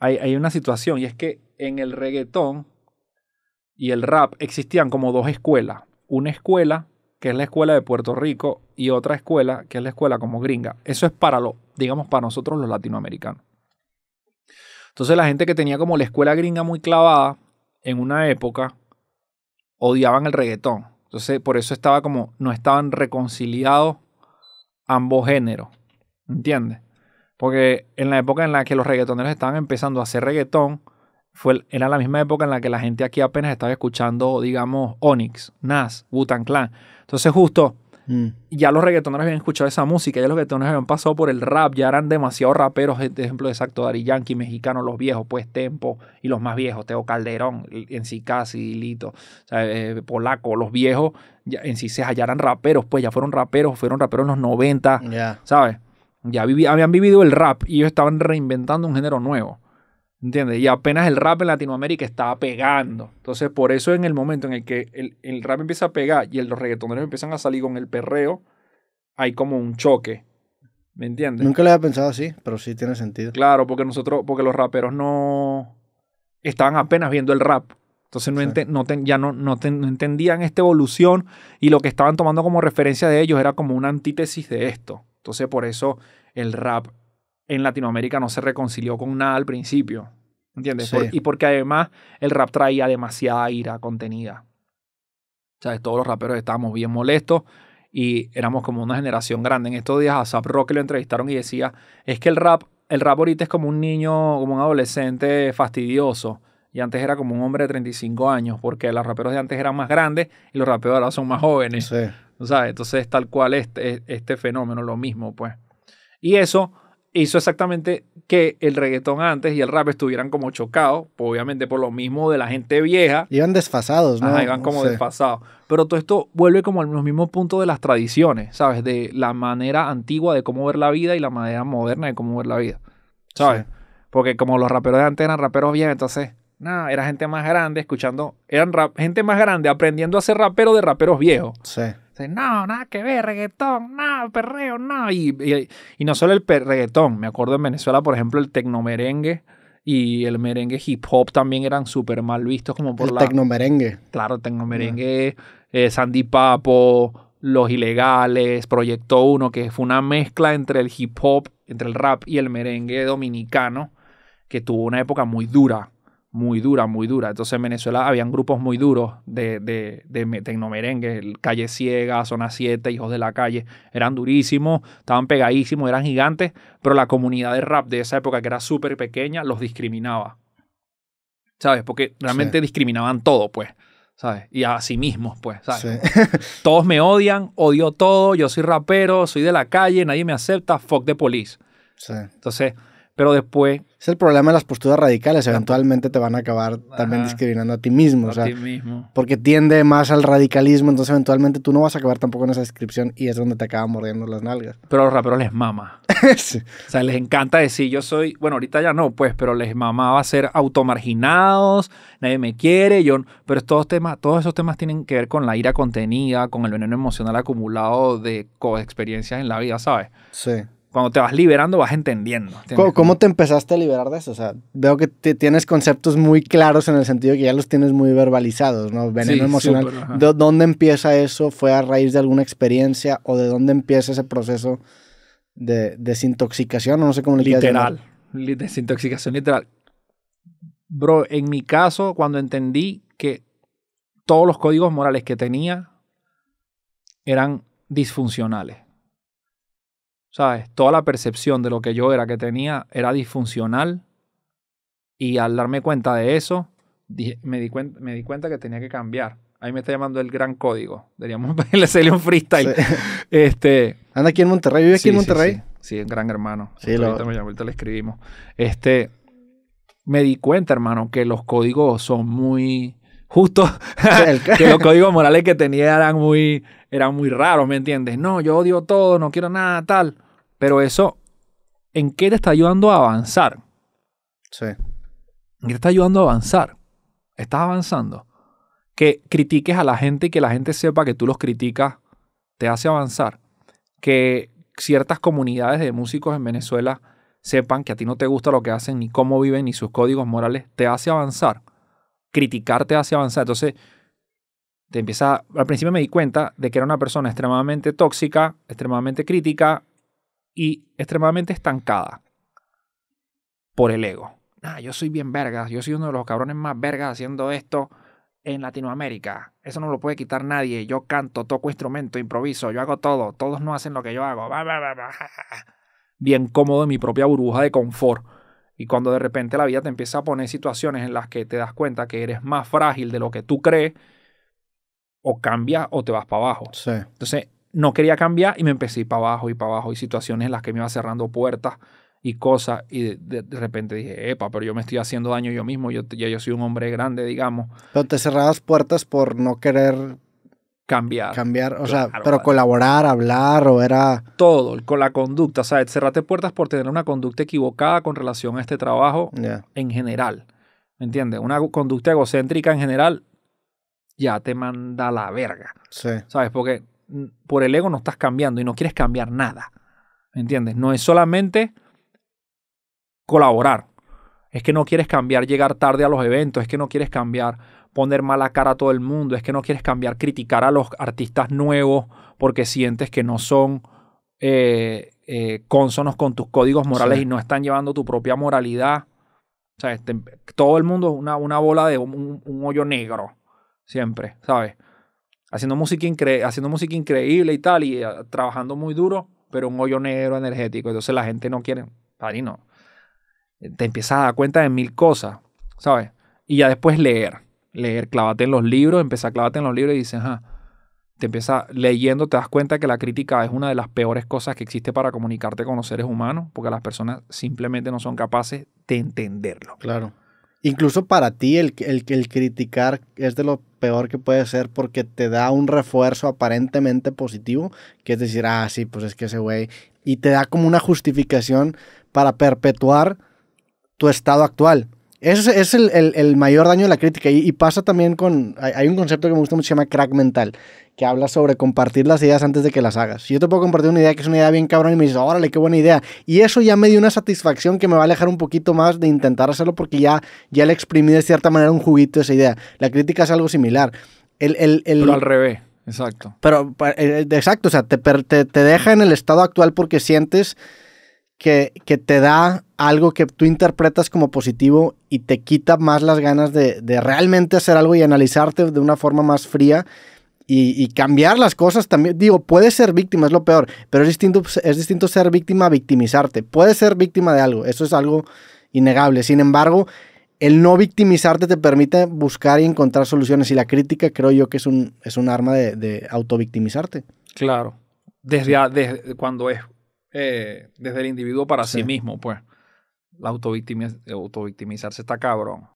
hay, una situación y es que en el reggaetón y el rap existían como dos escuelas. Una escuela que es la escuela de Puerto Rico y otra escuela que es la escuela como gringa. Eso es para lo, digamos, para nosotros los latinoamericanos. Entonces la gente que tenía como la escuela gringa muy clavada en una época odiaban el reggaetón. Entonces por eso estaba como no estaban reconciliados ambos géneros, ¿entiendes? Porque en la época en la que los reggaetoneros estaban empezando a hacer reggaetón, fue, era la misma época en la que la gente aquí apenas estaba escuchando, digamos, Onyx, Nas, Butan Clan. Entonces, justo mm. ya los reggaetoneros habían escuchado esa música, ya los reggaetoneros habían pasado por el rap, ya eran demasiados raperos, de ejemplo exacto, Dari Yankee, mexicanos, los viejos, pues Tempo, y los más viejos, Teo Calderón, en sí Casi, Lito, eh, Polaco, los viejos, ya, en sí se hallaran raperos, pues ya fueron raperos, fueron raperos en los 90, ¿sabes? Ya habían vivido el rap y ellos estaban reinventando un género nuevo. ¿Entiendes? Y apenas el rap en Latinoamérica estaba pegando. Entonces, por eso en el momento en el que el, rap empieza a pegar y el, los reggaetoneros empiezan a salir con el perreo, hay como un choque. ¿Me entiendes? Nunca lo había pensado así, pero sí tiene sentido. Claro, porque nosotros, porque los raperos no estaban apenas viendo el rap. Entonces no, ya no, no entendían esta evolución y lo que estaban tomando como referencia de ellos era como una antítesis de esto. Entonces por eso el rap en Latinoamérica no se reconcilió con nada al principio. ¿Entiendes? y porque además el rap traía demasiada ira contenida. ¿Sabes? Todos los raperos estábamos bien molestos y éramos como una generación grande. En estos días a Zap Rock lo entrevistaron y decía, es que el rap, el rap ahorita es como un niño, como un adolescente fastidioso. Y antes era como un hombre de 35 años, porque los raperos de antes eran más grandes y los raperos ahora son más jóvenes. Sí. ¿sabes? Entonces, tal cual este, este fenómeno, lo mismo, pues. Y eso hizo exactamente que el reggaetón antes y el rap estuvieran como chocados, pues, obviamente por lo mismo de la gente vieja. Iban desfasados, ¿no? iban como desfasados. Pero todo esto vuelve como al mismo punto de las tradiciones, ¿sabes? De la manera antigua de cómo ver la vida y la manera moderna de cómo ver la vida, ¿sabes? Porque como los raperos de antes eran raperos viejos, entonces, nada, era gente más grande escuchando, eran gente más grande aprendiendo a ser rapero de raperos viejos. Sí no, nada que ver, reggaetón, nada, perreo, no. Y, no solo el reggaetón, me acuerdo en Venezuela, por ejemplo, el tecnomerengue y el merengue hip hop también eran súper mal vistos como por el tecno tecnomerengue. Claro, el merengue eh, Sandy Papo, los Ilegales, Proyecto 1, que fue una mezcla entre el hip hop, entre el rap y el merengue dominicano, que tuvo una época muy dura muy dura, muy dura. Entonces en Venezuela habían grupos muy duros de, de, de tecnomerengue, Calle Ciega, Zona 7, Hijos de la Calle. Eran durísimos, estaban pegadísimos, eran gigantes, pero la comunidad de rap de esa época, que era súper pequeña, los discriminaba. ¿Sabes? Porque realmente discriminaban todo, pues. ¿Sabes? Y a sí mismos, pues, ¿sabes? Todos me odian, odio todo, yo soy rapero, soy de la calle, nadie me acepta, fuck de police. Sí. Entonces, pero después... Es el problema de las posturas radicales, eventualmente te van a acabar también discriminando a ti mismo, a o sea, ti mismo. porque tiende más al radicalismo, entonces eventualmente tú no vas a acabar tampoco en esa descripción y es donde te acaban mordiendo las nalgas. Pero a los raperos les mama. O sea, les encanta decir, yo soy, bueno, ahorita ya no, pues, pero les mama. Va a ser automarginados, nadie me quiere, yo, pero todos, temas, todos esos temas tienen que ver con la ira contenida, con el veneno emocional acumulado de experiencias en la vida, ¿sabes? Sí cuando te vas liberando vas entendiendo. ¿Cómo, te empezaste a liberar de eso? O sea, veo que tienes conceptos muy claros en el sentido que ya los tienes muy verbalizados, ¿no? Veneno emocional. ¿De dónde empieza eso? ¿Fue a raíz de alguna experiencia o de dónde empieza ese proceso de desintoxicación? no sé cómo le Literal. Desintoxicación literal. Bro, en mi caso, cuando entendí que todos los códigos morales que tenía eran disfuncionales ¿Sabes? Toda la percepción de lo que yo era, que tenía, era disfuncional. Y al darme cuenta de eso, me, di cuenta, me di cuenta que tenía que cambiar. Ahí me está llamando el gran código. Le salió un freestyle. Este, Anda aquí en Monterrey, vive aquí en Monterrey. Sí, el gran hermano. Sí, lo... ahorita, le escribimos. Este, me di cuenta, hermano, que los códigos son muy justos. que los códigos morales que tenía eran muy, eran muy raros, ¿me entiendes? No, yo odio todo, no quiero nada, tal. Pero eso, ¿en qué te está ayudando a avanzar? Sí. ¿En qué te está ayudando a avanzar? Estás avanzando. Que critiques a la gente y que la gente sepa que tú los criticas te hace avanzar. Que ciertas comunidades de músicos en Venezuela sepan que a ti no te gusta lo que hacen, ni cómo viven, ni sus códigos morales, te hace avanzar. Criticar te hace avanzar. Entonces, te empieza. Al principio me di cuenta de que era una persona extremadamente tóxica, extremadamente crítica, y extremadamente estancada por el ego. yo soy bien vergas, yo soy uno de los cabrones más vergas haciendo esto en Latinoamérica. Eso no lo puede quitar nadie. Yo canto, toco instrumento, improviso, yo hago todo. Todos no hacen lo que yo hago. Bien cómodo en mi propia burbuja de confort. Y cuando de repente la vida te empieza a poner situaciones en las que te das cuenta que eres más frágil de lo que tú crees, o cambias o te vas para abajo. Sí. Entonces, no quería cambiar y me empecé a para abajo y para abajo y situaciones en las que me iba cerrando puertas y cosas y de, repente dije, epa, pero yo me estoy haciendo daño yo mismo, yo, ya yo soy un hombre grande, digamos. Pero te cerrabas puertas por no querer cambiar. Cambiar, o sea, pero colaborar, hablar o era... Todo, con la conducta, o sea, cerrarte puertas por tener una conducta equivocada con relación a este trabajo en general, ¿me entiendes? Una conducta egocéntrica en general ya te manda la verga. Sí. ¿Sabes? Porque por el ego no estás cambiando y no quieres cambiar nada. ¿Me entiendes? No es solamente colaborar. Es que no quieres cambiar llegar tarde a los eventos, es que no quieres cambiar poner mala cara a todo el mundo, es que no quieres cambiar criticar a los artistas nuevos porque sientes que no son eh, eh consonos con tus códigos morales y no están llevando tu propia moralidad. Este, todo el mundo es una, bola de un, hoyo negro, siempre, ¿sabes? haciendo música, haciendo música increíble y tal, y eh, trabajando muy duro, pero un hoyo negro energético. Entonces la gente no quiere, no eh, Te empiezas a dar cuenta de mil cosas, ¿sabes? Y ya después leer, leer, clavate en los libros, empieza a en los libros y dices, te empieza leyendo, te das cuenta que la crítica es una de las peores cosas que existe para comunicarte con los seres humanos, porque las personas simplemente no son capaces de entenderlo. Claro incluso para ti el, el, el, criticar es de lo peor que puede ser porque te da un refuerzo aparentemente positivo, que es decir, ah, sí, pues es que ese güey, y te da como una justificación para perpetuar tu estado actual. Ese es el, mayor daño de la crítica. Y, pasa también con. Hay, un concepto que me gusta mucho se llama crack mental, que habla sobre compartir las ideas antes de que las hagas. Si yo te puedo compartir una idea que es una idea bien cabrón y me dices, órale, qué buena idea. Y eso ya me dio una satisfacción que me va a alejar un poquito más de intentar hacerlo porque ya, ya le exprimí de cierta manera un juguito a esa idea. La crítica es algo similar. El, el Pero al revés. Exacto. Pero, eh, exacto, o sea, te, te, te deja en el estado actual porque sientes que, te da algo que tú interpretas como positivo y te quita más las ganas de, realmente hacer algo y analizarte de una forma más fría y, cambiar las cosas también. Digo, puedes ser víctima, es lo peor, pero es distinto, es distinto ser víctima a victimizarte. Puedes ser víctima de algo, eso es algo innegable. Sin embargo, el no victimizarte te permite buscar y encontrar soluciones y la crítica creo yo que es un, es un arma de, de autovictimizarte. Claro, desde, desde cuando es eh, desde el individuo para sí, mismo, pues. La auto eh, autovictimizarse está cabrón.